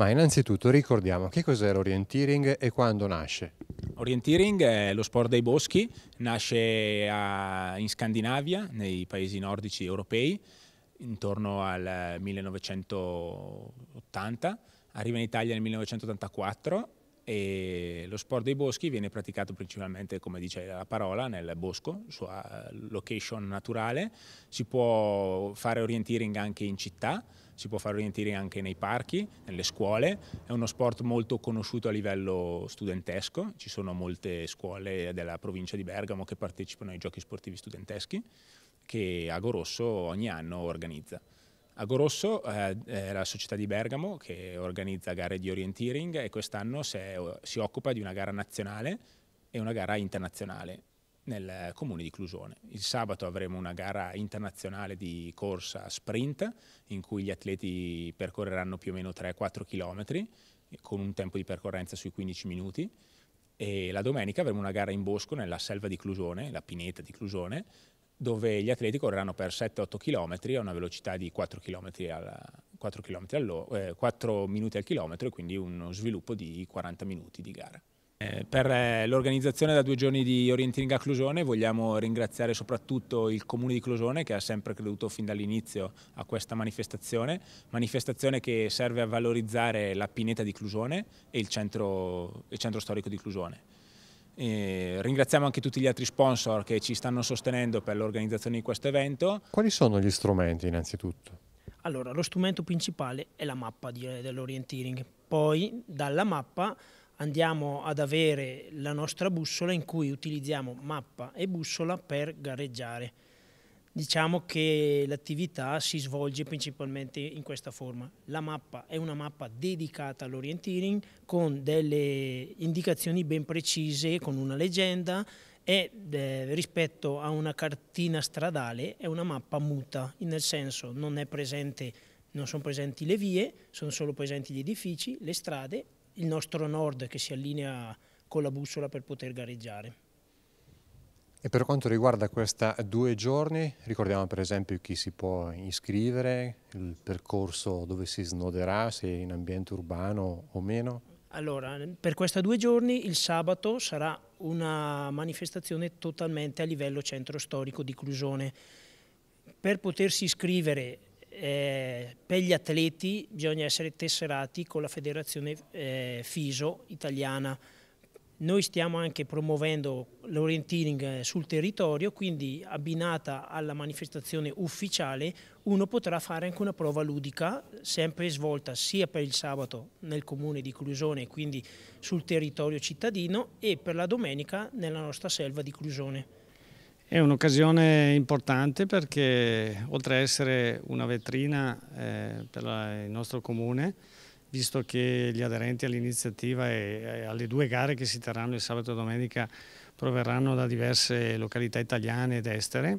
Ma innanzitutto ricordiamo che cos'è l'orienteering e quando nasce. Orienteering è lo sport dei boschi, nasce a, in Scandinavia, nei paesi nordici europei, intorno al 1980, arriva in Italia nel 1984 e lo sport dei boschi viene praticato principalmente, come dice la parola, nel bosco, sua location naturale, si può fare orientering anche in città, si può fare orientering anche nei parchi, nelle scuole, è uno sport molto conosciuto a livello studentesco, ci sono molte scuole della provincia di Bergamo che partecipano ai giochi sportivi studenteschi che Agorosso ogni anno organizza. Agorosso eh, è la società di Bergamo che organizza gare di orienteering e quest'anno si, si occupa di una gara nazionale e una gara internazionale nel comune di Clusone. Il sabato avremo una gara internazionale di corsa sprint in cui gli atleti percorreranno più o meno 3-4 km con un tempo di percorrenza sui 15 minuti e la domenica avremo una gara in bosco nella selva di Clusone, la pineta di Clusone, dove gli atleti correranno per 7-8 km a una velocità di 4 km, alla, 4, km eh, 4 minuti al chilometro e quindi uno sviluppo di 40 minuti di gara. Eh, per eh, l'organizzazione da due giorni di Orienting a Clusone vogliamo ringraziare soprattutto il Comune di Clusone che ha sempre creduto fin dall'inizio a questa manifestazione, manifestazione che serve a valorizzare la pineta di Clusone e il centro, il centro storico di Clusone ringraziamo anche tutti gli altri sponsor che ci stanno sostenendo per l'organizzazione di questo evento. Quali sono gli strumenti innanzitutto? Allora, lo strumento principale è la mappa dell'orienteering. Poi dalla mappa andiamo ad avere la nostra bussola in cui utilizziamo mappa e bussola per gareggiare. Diciamo che l'attività si svolge principalmente in questa forma. La mappa è una mappa dedicata all'orienteering con delle indicazioni ben precise, con una leggenda e eh, rispetto a una cartina stradale è una mappa muta, nel senso non, presente, non sono presenti le vie, sono solo presenti gli edifici, le strade, il nostro nord che si allinea con la bussola per poter gareggiare. E per quanto riguarda questa due giorni, ricordiamo per esempio chi si può iscrivere, il percorso dove si snoderà, se in ambiente urbano o meno? Allora, per questi due giorni il sabato sarà una manifestazione totalmente a livello centro storico di Clusone. Per potersi iscrivere eh, per gli atleti bisogna essere tesserati con la federazione eh, FISO italiana noi stiamo anche promuovendo l'orienteering eh, sul territorio, quindi abbinata alla manifestazione ufficiale uno potrà fare anche una prova ludica, sempre svolta sia per il sabato nel comune di Clusone, quindi sul territorio cittadino, e per la domenica nella nostra selva di Clusone. È un'occasione importante perché oltre a essere una vetrina eh, per la, il nostro comune, visto che gli aderenti all'iniziativa e alle due gare che si terranno il sabato e domenica proverranno da diverse località italiane ed estere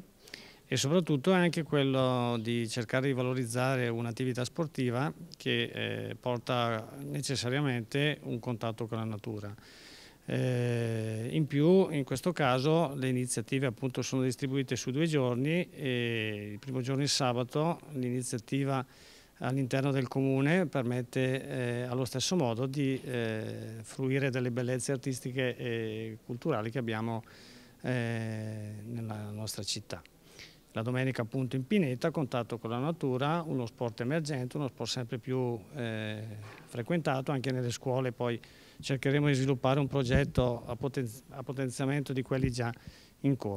e soprattutto anche quello di cercare di valorizzare un'attività sportiva che eh, porta necessariamente un contatto con la natura. Eh, in più in questo caso le iniziative appunto sono distribuite su due giorni e il primo giorno è sabato l'iniziativa all'interno del comune permette eh, allo stesso modo di eh, fruire delle bellezze artistiche e culturali che abbiamo eh, nella nostra città. La domenica appunto in Pineta, contatto con la natura, uno sport emergente, uno sport sempre più eh, frequentato anche nelle scuole, poi cercheremo di sviluppare un progetto a, poten a potenziamento di quelli già in corso.